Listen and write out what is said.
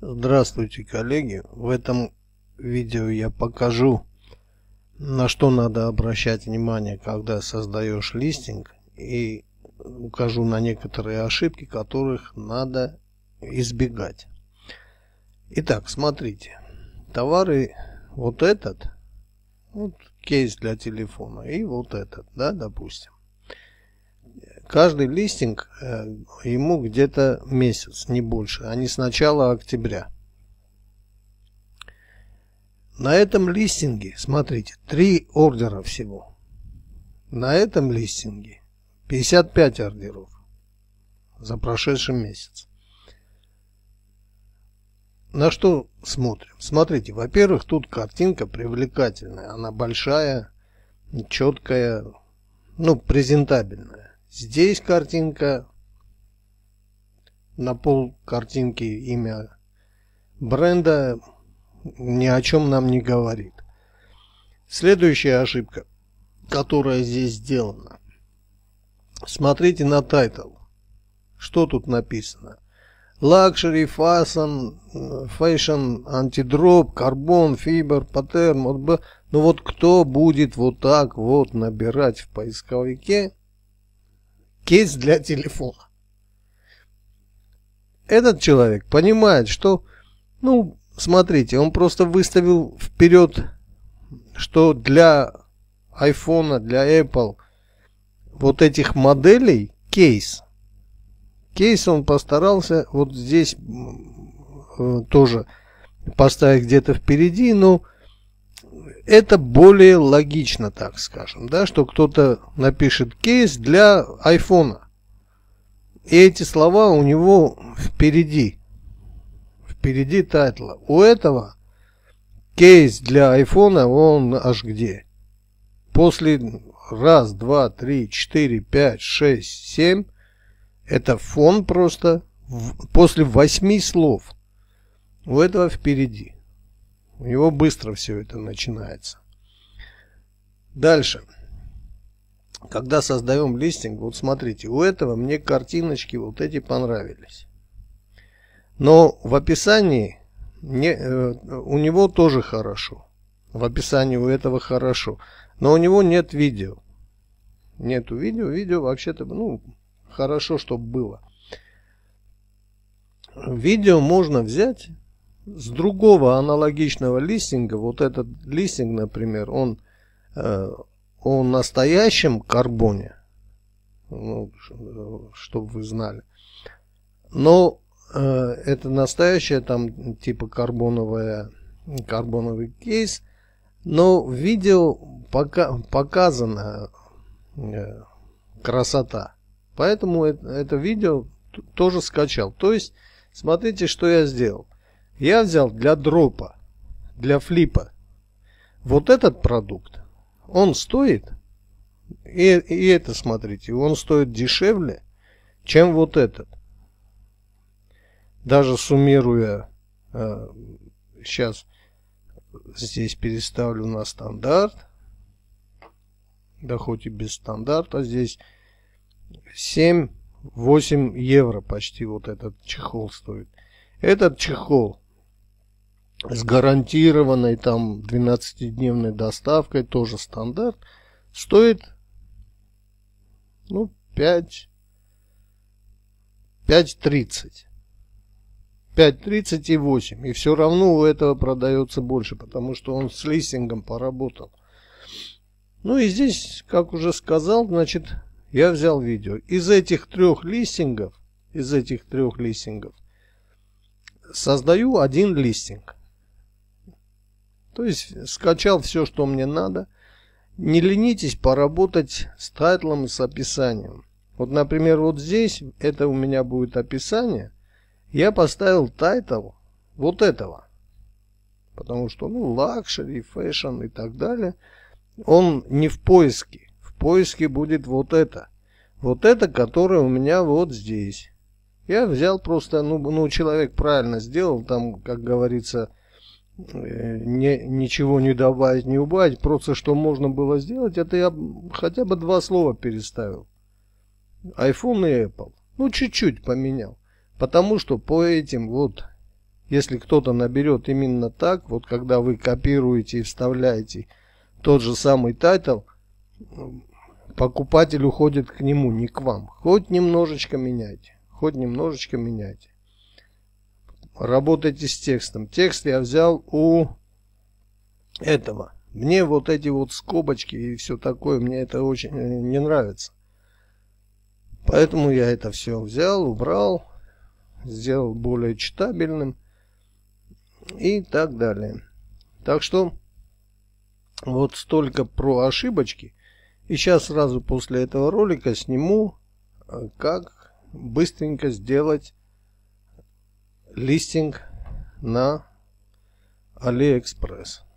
Здравствуйте, коллеги! В этом видео я покажу, на что надо обращать внимание, когда создаешь листинг, и укажу на некоторые ошибки, которых надо избегать. Итак, смотрите. Товары вот этот, вот кейс для телефона, и вот этот, да, допустим каждый листинг э, ему где-то месяц, не больше, а не с начала октября. На этом листинге, смотрите, три ордера всего. На этом листинге 55 ордеров за прошедший месяц. На что смотрим? Смотрите, во-первых, тут картинка привлекательная, она большая, четкая, ну, презентабельная. Здесь картинка на пол картинки имя бренда ни о чем нам не говорит. Следующая ошибка, которая здесь сделана. Смотрите на тайтл. Что тут написано? Лакшери, фасон, фэшн, антидроп, карбон, фибер, паттерн. Ну вот кто будет вот так вот набирать в поисковике кейс для телефона. Этот человек понимает, что, ну, смотрите, он просто выставил вперед, что для iPhone, для Apple вот этих моделей кейс. Кейс он постарался вот здесь э, тоже поставить где-то впереди, но это более логично, так скажем, да, что кто-то напишет кейс для айфона. И эти слова у него впереди. Впереди тайтла. У этого кейс для айфона, он аж где? После раз, два, три, четыре, пять, шесть, семь. Это фон просто в, после восьми слов. У этого впереди. У него быстро все это начинается. Дальше. Когда создаем листинг, вот смотрите, у этого мне картиночки вот эти понравились. Но в описании не, э, у него тоже хорошо. В описании у этого хорошо. Но у него нет видео. Нету видео. Видео вообще-то, ну, хорошо, чтобы было. Видео можно взять с другого аналогичного листинга, вот этот листинг, например, он э, о настоящем карбоне, ну, чтобы вы знали, но э, это настоящая там типа карбоновая, карбоновый кейс, но в видео пока, показана э, красота. Поэтому это, это видео тоже скачал. То есть, смотрите, что я сделал. Я взял для дропа, для флипа. Вот этот продукт, он стоит, и, и это смотрите, он стоит дешевле, чем вот этот. Даже суммируя, э, сейчас здесь переставлю на стандарт, да хоть и без стандарта, здесь 7-8 евро почти вот этот чехол стоит. Этот чехол с гарантированной там 12-дневной доставкой, тоже стандарт, стоит ну, 5, 5.30. 5.30 и 8. И все равно у этого продается больше, потому что он с листингом поработал. Ну и здесь, как уже сказал, значит, я взял видео. Из этих трех листингов, из этих трех листингов, создаю один листинг. То есть скачал все, что мне надо. Не ленитесь поработать с тайтлом и с описанием. Вот, например, вот здесь, это у меня будет описание. Я поставил тайтл вот этого. Потому что, ну, лакшери, фэшн и так далее. Он не в поиске. В поиске будет вот это. Вот это, которое у меня вот здесь. Я взял просто, ну, ну человек правильно сделал, там, как говорится, Э, не, ничего не добавить, не убавить. Просто что можно было сделать, это я хотя бы два слова переставил. iPhone и Apple. Ну, чуть-чуть поменял. Потому что по этим вот, если кто-то наберет именно так, вот когда вы копируете и вставляете тот же самый тайтл, покупатель уходит к нему, не к вам. Хоть немножечко меняйте, хоть немножечко меняйте работайте с текстом. Текст я взял у этого. Мне вот эти вот скобочки и все такое, мне это очень э, не нравится. Поэтому я это все взял, убрал, сделал более читабельным и так далее. Так что вот столько про ошибочки. И сейчас сразу после этого ролика сниму, э, как быстренько сделать листинг на AliExpress.